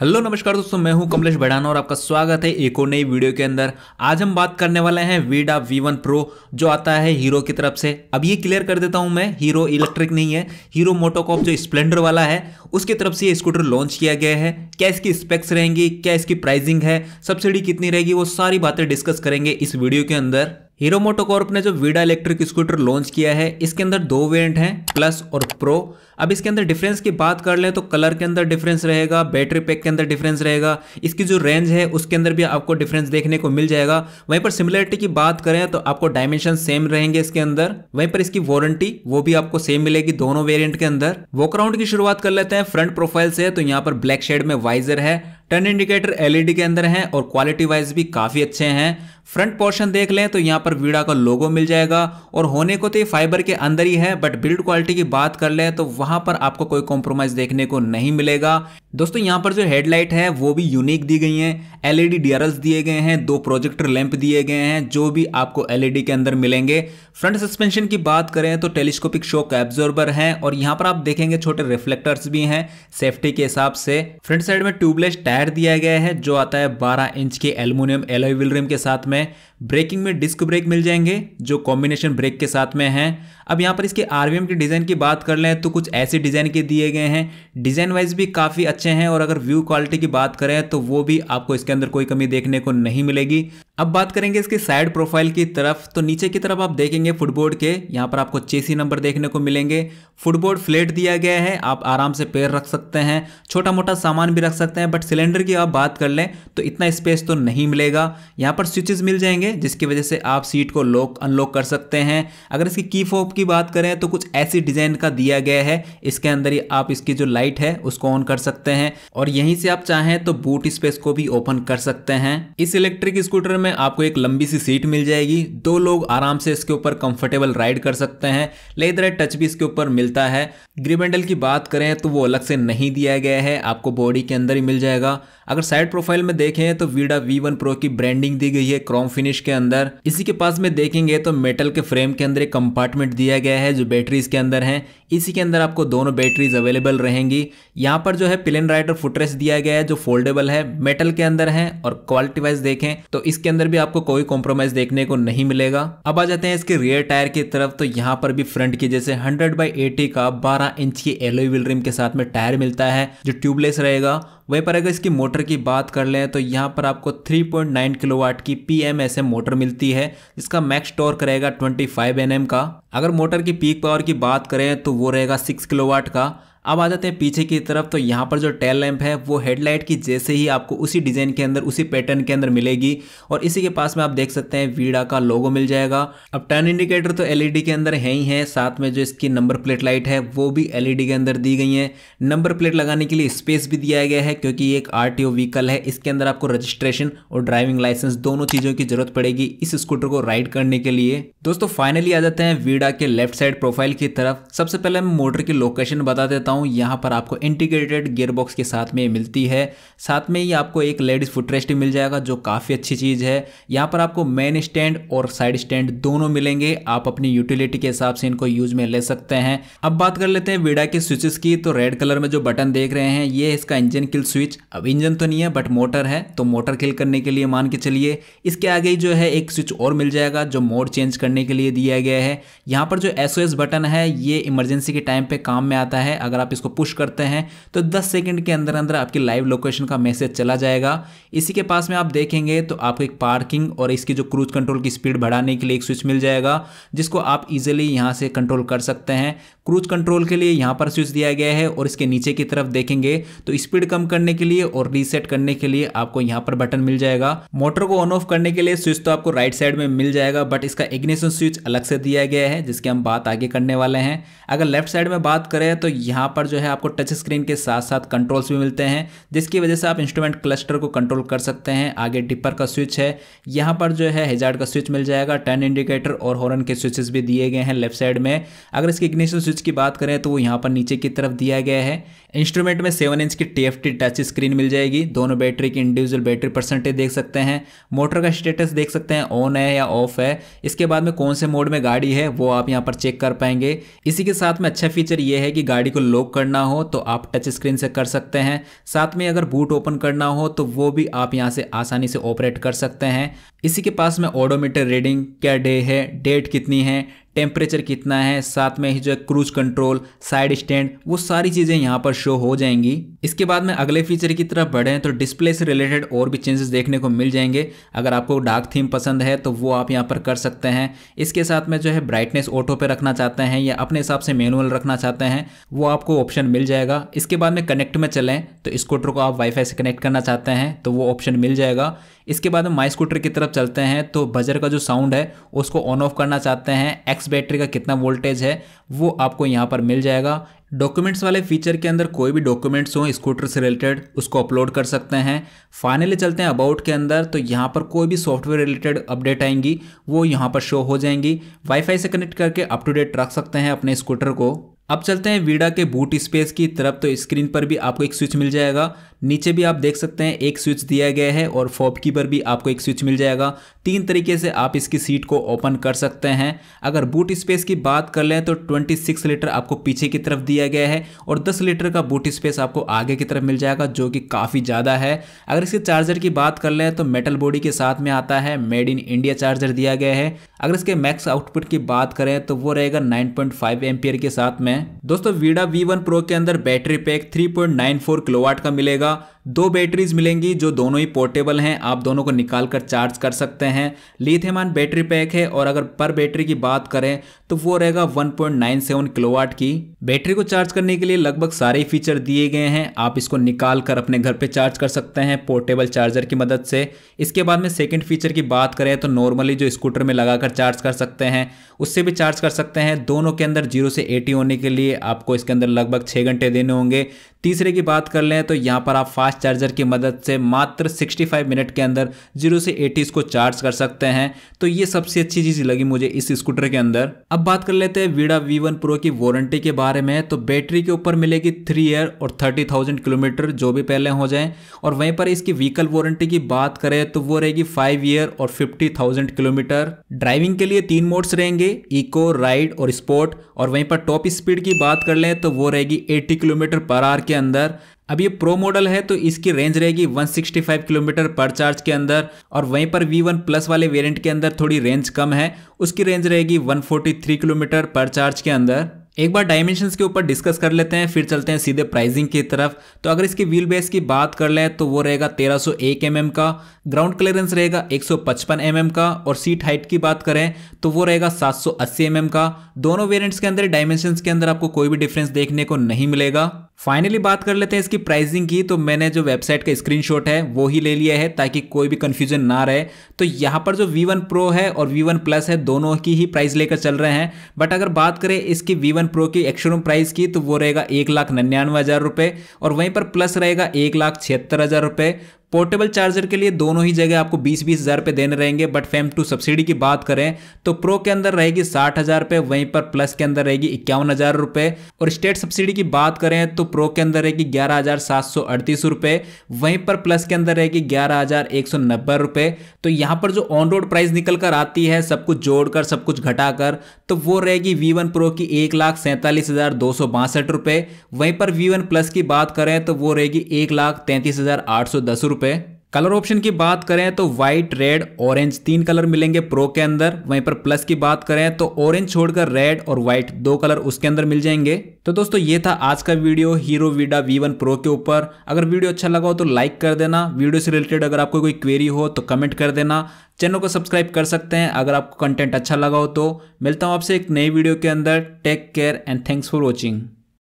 hello नमस्कार दोस्तों मैं हूं कमलेश बैडाना और आपका स्वागत है एक और नई वीडियो के अंदर आज हम बात करने वाले हैं वीडा वी वन प्रो जो आता है हीरो की तरफ से अब ये क्लियर कर देता हूं मैं हीरो इलेक्ट्रिक नहीं है हीरो मोटोकॉप जो स्प्लेंडर वाला है उसकी तरफ से ये स्कूटर लॉन्च किया गया है क्या इसकी स्पेक्स रहेंगी क्या इसकी प्राइसिंग है सब्सिडी कितनी रहेगी वो सारी बातें डिस्कस करेंगे इस वीडियो के अंदर हीरो मोटोकॉर्प ने जो वीडा इलेक्ट्रिक स्कूटर लॉन्च किया है इसके अंदर दो वेरिएंट हैं प्लस और प्रो अब इसके अंदर डिफरेंस की बात कर लें तो कलर के अंदर डिफरेंस रहेगा बैटरी पैक के अंदर डिफरेंस रहेगा इसकी जो रेंज है उसके अंदर भी आपको डिफरेंस देखने को मिल जाएगा वहीं पर सिमिलरिटी की बात करें तो आपको डायमेंशन सेम रहेंगे इसके अंदर वहीं पर इसकी वारंटी वो भी आपको सेम मिलेगी दोनों वेरियंट के अंदर वॉकराउंड की शुरुआत कर लेते हैं फ्रंट प्रोफाइल से तो यहाँ पर ब्लैक शेड में वाइजर है टर्न इंडिकेटर एलईडी के अंदर हैं और क्वालिटी वाइज भी काफ़ी अच्छे हैं फ्रंट पोर्शन देख लें तो यहाँ पर वीडा का लोगो मिल जाएगा और होने को तो ये फाइबर के अंदर ही है बट बिल्ड क्वालिटी की बात कर लें तो वहां पर आपको कोई कॉम्प्रोमाइज़ देखने को नहीं मिलेगा दोस्तों यहाँ पर जो हेडलाइट है वो भी यूनिक दी गई हैं एलईडी डीआरएल्स e दिए गए हैं दो प्रोजेक्टर लैंप दिए गए हैं जो भी आपको एलईडी e के अंदर मिलेंगे फ्रंट सस्पेंशन की बात करें तो टेलीस्कोपिक शोक एब्जॉर्बर है और यहाँ पर आप देखेंगे छोटे रिफ्लेक्टर्स भी हैं सेफ्टी के हिसाब से फ्रंट साइड में ट्यूबलेस टैप टायर दिया गया है जो आता है 12 इंच के एल्यूमिनियम एलोई रिम के साथ में ब्रेकिंग में डिस्क ब्रेक मिल जाएंगे जो कॉम्बिनेशन ब्रेक के साथ में है अब यहाँ पर इसके आरवीएम के डिज़ाइन की बात कर लें तो कुछ ऐसे डिज़ाइन के दिए गए हैं डिज़ाइन वाइज भी काफ़ी अच्छे हैं और अगर व्यू क्वालिटी की बात करें तो वो भी आपको इसके अंदर कोई कमी देखने को नहीं मिलेगी अब बात करेंगे इसके साइड प्रोफाइल की तरफ तो नीचे की तरफ आप देखेंगे फुटबोर्ड के यहाँ पर आपको चेसी नंबर देखने को मिलेंगे फुटबोर्ड फ्लेट दिया गया है आप आराम से पैर रख सकते हैं छोटा मोटा सामान भी रख सकते हैं बट सिलेंडर की आप बात कर लें तो इतना स्पेस तो नहीं मिलेगा यहाँ पर स्विचेस मिल जाएंगे जिसकी वजह से आप सीट को लॉक अनलॉक कर सकते हैं अगर इसकी की फोब की बात करें तो कुछ ऐसी डिजाइन का दिया गया है इसके अंदर ही आप इसकी जो लाइट है उसको ऑन कर सकते हैं और यहीं से आप चाहें तो बूट स्पेस को भी ओपन कर सकते हैं इस इलेक्ट्रिक स्कूटर में आपको एक लंबी सी सीट मिल जाएगी दो लोग आराम से इसके ऊपर कंफर्टेबल राइड कर सकते हैं लेदर टच भी इसके ऊपर मिलता है ग्रीबेंडल की बात करें तो वो अलग से नहीं दिया गया है आपको बॉडी के अंदर ही मिल जाएगा अगर साइड प्रोफाइल में देखें तो वीडा वी वन प्रो की ब्रांडिंग दी गई है क्रोम फिनिश के अंदर इसी के पास में देखेंगे तो मेटल के फ्रेम के अंदर एक कंपार्टमेंट दिया दिया गया है जो बैटरीज़ के अंदर हैं इसी के अंदर आपको दोनों बैटरीज अवेलेबल रहेंगी यहाँ पर जो है प्लेन राइडर फुटरेस दिया गया है जो फोल्डेबल है मेटल के अंदर है और क्वालिटी वाइज देखें तो इसके अंदर भी आपको कोई कॉम्प्रोमाइज देखने को नहीं मिलेगा अब आ जाते हैं इसके रियर टायर की तरफ तो यहाँ पर भी फ्रंट की जैसे हंड्रेड बाई एटी का बारह इंच की एलोई व्हील रिम के साथ में टायर मिलता है जो ट्यूबलेस रहेगा वहीं पर अगर इसकी मोटर की बात कर लें तो यहाँ पर आपको 3.9 किलोवाट की P M S M motor मिलती है जिसका मैक्स टॉर्क रहेगा 25 फाइव एम का अगर मोटर की पीक पावर की बात करें तो वो रहेगा 6 किलोवाट का अब आ जाते हैं पीछे की तरफ तो यहाँ पर जो टेल लैंप है वो हेडलाइट की जैसे ही आपको उसी डिज़ाइन के अंदर उसी पैटर्न के अंदर मिलेगी और इसी के पास में आप देख सकते हैं वीडा का लोगो मिल जाएगा अब टर्न इंडिकेटर तो एलईडी e के अंदर है ही है साथ में जो इसकी नंबर प्लेट लाइट है वो भी एलईडी e के अंदर दी गई है नंबर प्लेट लगाने के लिए स्पेस भी दिया गया है क्योंकि ये एक आर व्हीकल है इसके अंदर आपको रजिस्ट्रेशन और ड्राइविंग लाइसेंस दोनों चीज़ों की जरूरत पड़ेगी इस स्कूटर को राइड करने के लिए दोस्तों फाइनली आ जाते हैं वीडा के लेफ्ट साइड प्रोफाइल की तरफ सबसे पहले मैं मोटर की लोकेशन बता देता हूँ बताऊं यहाँ पर आपको इंटीग्रेटेड गियरबॉक्स के साथ में मिलती है साथ में ही आपको एक लेडीज़ फुटरेस्ट मिल जाएगा जो काफ़ी अच्छी चीज़ है यहाँ पर आपको मेन स्टैंड और साइड स्टैंड दोनों मिलेंगे आप अपनी यूटिलिटी के हिसाब से इनको यूज में ले सकते हैं अब बात कर लेते हैं वीडा के स्विचेस की तो रेड कलर में जो बटन देख रहे हैं ये इसका इंजन किल स्विच अब इंजन तो नहीं है बट मोटर है तो मोटर किल करने के लिए मान के चलिए इसके आगे जो है एक स्विच और मिल जाएगा जो मोड चेंज करने के लिए दिया गया है यहाँ पर जो एस बटन है ये इमरजेंसी के टाइम पे काम में आता है अगर अगर आप इसको पुश करते हैं तो 10 सेकंड के अंदर अंदर आपकी लाइव लोकेशन का मैसेज चला जाएगा इसी के पास में आप देखेंगे तो आपको एक पार्किंग और इसकी जो क्रूज कंट्रोल की स्पीड बढ़ाने के लिए एक स्विच मिल जाएगा जिसको आप इजिली यहाँ से कंट्रोल कर सकते हैं क्रूज कंट्रोल के लिए यहाँ पर स्विच दिया गया है और इसके नीचे की तरफ देखेंगे तो स्पीड कम करने के लिए और रीसेट करने के लिए आपको यहाँ पर बटन मिल जाएगा मोटर को ऑन ऑफ करने के लिए स्विच तो आपको राइट साइड में मिल जाएगा बट इसका इग्निशन स्विच अलग से दिया गया है जिसकी हम बात आगे करने वाले हैं अगर लेफ्ट साइड में बात करें तो यहाँ पर जो है आपको टच स्क्रीन के साथ साथ कंट्रोल्स भी मिलते हैं जिसकी वजह से आप इंस्ट्रूमेंट क्लस्टर को कंट्रोल कर सकते हैं आगे डिपर का स्विच है यहाँ पर जो है हेजार्ड का स्विच मिल जाएगा टर्न इंडिकेटर और हॉर्न के स्विचेस भी दिए गए हैं लेफ्ट साइड में अगर इसकी इग्निशन स्विच इंच की बात करें तो वो यहाँ पर नीचे की तरफ दिया गया है इंस्ट्रूमेंट में सेवन इंच की टी टच स्क्रीन मिल जाएगी दोनों बैटरी की इंडिविजुअल बैटरी परसेंटेज देख सकते हैं मोटर का स्टेटस देख सकते हैं ऑन है या ऑफ है इसके बाद में कौन से मोड में गाड़ी है वो आप यहाँ पर चेक कर पाएंगे इसी के साथ में अच्छा फीचर ये है कि गाड़ी को लॉक करना हो तो आप टच स्क्रीन से कर सकते हैं साथ में अगर बूट ओपन करना हो तो वो भी आप यहाँ से आसानी से ऑपरेट कर सकते हैं इसी के पास में ऑडोमीटर रीडिंग क्या डे है डेट कितनी है टेम्परेचर कितना है साथ में ही जो है क्रूज कंट्रोल साइड स्टैंड वो सारी चीज़ें यहाँ पर शो हो जाएंगी इसके बाद में अगले फीचर की तरफ बढ़ें तो डिस्प्ले से रिलेटेड और भी चेंजेस देखने को मिल जाएंगे अगर आपको डार्क थीम पसंद है तो वो आप यहाँ पर कर सकते हैं इसके साथ में जो है ब्राइटनेस ऑटो पर रखना चाहते हैं या अपने हिसाब से मैनुअल रखना चाहते हैं वो आपको ऑप्शन मिल जाएगा इसके बाद में कनेक्ट में चलें तो स्कूटर को आप वाईफाई से कनेक्ट करना चाहते हैं तो वो ऑप्शन मिल जाएगा इसके बाद हम माई स्कूटर की तरफ चलते हैं तो बजर का जो साउंड है उसको ऑन ऑफ करना चाहते हैं एक्स बैटरी का कितना वोल्टेज है वो आपको यहाँ पर मिल जाएगा डॉक्यूमेंट्स वाले फीचर के अंदर कोई भी डॉक्यूमेंट्स हो स्कूटर से रिलेटेड उसको अपलोड कर सकते हैं फाइनली चलते हैं अबाउट के अंदर तो यहाँ पर कोई भी सॉफ्टवेयर रिलेटेड अपडेट आएंगी वो यहाँ पर शो हो जाएंगी वाईफाई से कनेक्ट करके अप टू डेट रख सकते हैं अपने स्कूटर को अब चलते हैं वीडा के बूट स्पेस की तरफ तो स्क्रीन पर भी आपको एक स्विच मिल जाएगा नीचे भी आप देख सकते हैं एक स्विच दिया गया है और फॉब की पर भी आपको एक स्विच मिल जाएगा तीन तरीके से आप इसकी सीट को ओपन कर सकते हैं अगर बूट स्पेस की बात कर लें तो 26 लीटर आपको पीछे की तरफ दिया गया है और 10 लीटर का बूट स्पेस आपको आगे की तरफ मिल जाएगा जो कि काफ़ी ज़्यादा है अगर इसके चार्जर की बात कर लें तो मेटल बॉडी के साथ में आता है मेड इन इंडिया चार्जर दिया गया है अगर इसके मैक्स आउटपुट की बात करें तो वो रहेगा नाइन पॉइंट के साथ में हैं दोस्तों वीडा V1 Pro के अंदर बैटरी पैक 3.94 किलोवाट का मिलेगा दो बैटरीज मिलेंगी जो दोनों ही पोर्टेबल हैं आप दोनों को निकाल कर चार्ज कर सकते हैं लिथेमान बैटरी पैक है और अगर पर बैटरी की बात करें तो वो रहेगा 1.97 किलोवाट की बैटरी को चार्ज करने के लिए लगभग सारे फीचर दिए गए हैं आप इसको निकाल कर अपने घर पर चार्ज कर सकते हैं पोर्टेबल चार्जर की मदद से इसके बाद में सेकेंड फीचर की बात करें तो नॉर्मली जो स्कूटर में लगाकर चार्ज कर सकते हैं उससे भी चार्ज कर सकते हैं दोनों के अंदर जीरो से एटी होने के लिए आपको इसके अंदर लगभग छः घंटे देने होंगे तीसरे की बात कर लें तो यहाँ पर आप फास्ट फास्ट चार्जर की मदद से मात्र 65 मिनट के अंदर 0 से 80 इसको चार्ज कर सकते हैं तो ये सबसे अच्छी चीज़ लगी मुझे इस स्कूटर के अंदर अब बात कर लेते हैं वीडा वी वन प्रो की वारंटी के बारे में तो बैटरी के ऊपर मिलेगी थ्री ईयर और थर्टी किलोमीटर जो भी पहले हो जाए और वहीं पर इसकी व्हीकल वारंटी की बात करें तो वो रहेगी फाइव ईयर और फिफ्टी किलोमीटर ड्राइविंग के लिए तीन मोड्स रहेंगे इको राइड और स्पोर्ट और वहीं पर टॉप स्पीड की बात कर लें तो वो रहेगी 80 किलोमीटर पर आर के अंदर अब ये प्रो मॉडल है तो इसकी रेंज रहेगी 165 किलोमीटर पर चार्ज के अंदर और वहीं पर V1 प्लस वाले वेरिएंट के अंदर थोड़ी रेंज कम है उसकी रेंज रहेगी 143 किलोमीटर पर चार्ज के अंदर एक बार डायमेंशंस के ऊपर डिस्कस कर लेते हैं फिर चलते हैं सीधे प्राइसिंग की तरफ तो अगर इसकी व्हील बेस की बात कर लें तो वो रहेगा 1301 सौ mm का ग्राउंड क्लियरेंस रहेगा 155 mm का और सीट हाइट की बात करें तो वो रहेगा 780 सौ mm का दोनों वेरिएंट्स के अंदर डायमेंशंस के अंदर आपको कोई भी डिफरेंस देखने को नहीं मिलेगा फाइनली बात कर लेते हैं इसकी प्राइसिंग की तो मैंने जो वेबसाइट का स्क्रीनशॉट है वो ही ले लिया है ताकि कोई भी कन्फ्यूजन ना रहे तो यहाँ पर जो V1 Pro है और V1 Plus है दोनों की ही प्राइस लेकर चल रहे हैं बट अगर बात करें इसकी V1 Pro की एक्शोरूम प्राइस की तो वो रहेगा एक लाख निन्यानवे हज़ार रुपये और वहीं पर प्लस रहेगा एक लाख छिहत्तर हज़ार रुपये पोर्टेबल चार्जर के लिए दोनों ही जगह आपको बीस बीस हज़ार रुपये देने रहेंगे बट फेम टू सब्सिडी की बात करें तो प्रो के अंदर रहेगी साठ हज़ार रुपये वहीं पर प्लस के अंदर रहेगी इक्यावन हज़ार रुपये और स्टेट सब्सिडी की बात करें तो प्रो के अंदर रहेगी ग्यारह हज़ार सात सौ अड़तीस रुपये वहीं पर प्लस के अंदर रहेगी ग्यारह हज़ार एक सौ नब्बे रुपये तो यहाँ पर जो ऑन रोड प्राइस निकल कर आती है सब कुछ जोड़कर सब कुछ घटाकर तो वो रहेगी वी वन प्रो की एक लाख सैंतालीस हज़ार दो सौ बासठ रुपये वहीं पर वी वन प्लस की बात करें तो वो रहेगी एक लाख तैंतीस हज़ार आठ सौ दस रुपये रुपए कलर ऑप्शन की बात करें तो व्हाइट रेड ऑरेंज तीन कलर मिलेंगे प्रो के अंदर वहीं पर प्लस की बात करें तो ऑरेंज छोड़कर रेड और व्हाइट दो कलर उसके अंदर मिल जाएंगे तो दोस्तों ये था आज का video Hero Vida V one pro के ऊपर अगर वीडियो अच्छा लगा हो तो लाइक कर देना वीडियो से रिलेटेड अगर आपको कोई क्वेरी हो तो कमेंट कर देना चैनल को सब्सक्राइब कर सकते हैं अगर आपको कंटेंट अच्छा लगा हो तो मिलता हूँ आपसे एक नई वीडियो के अंदर take care and thanks for watching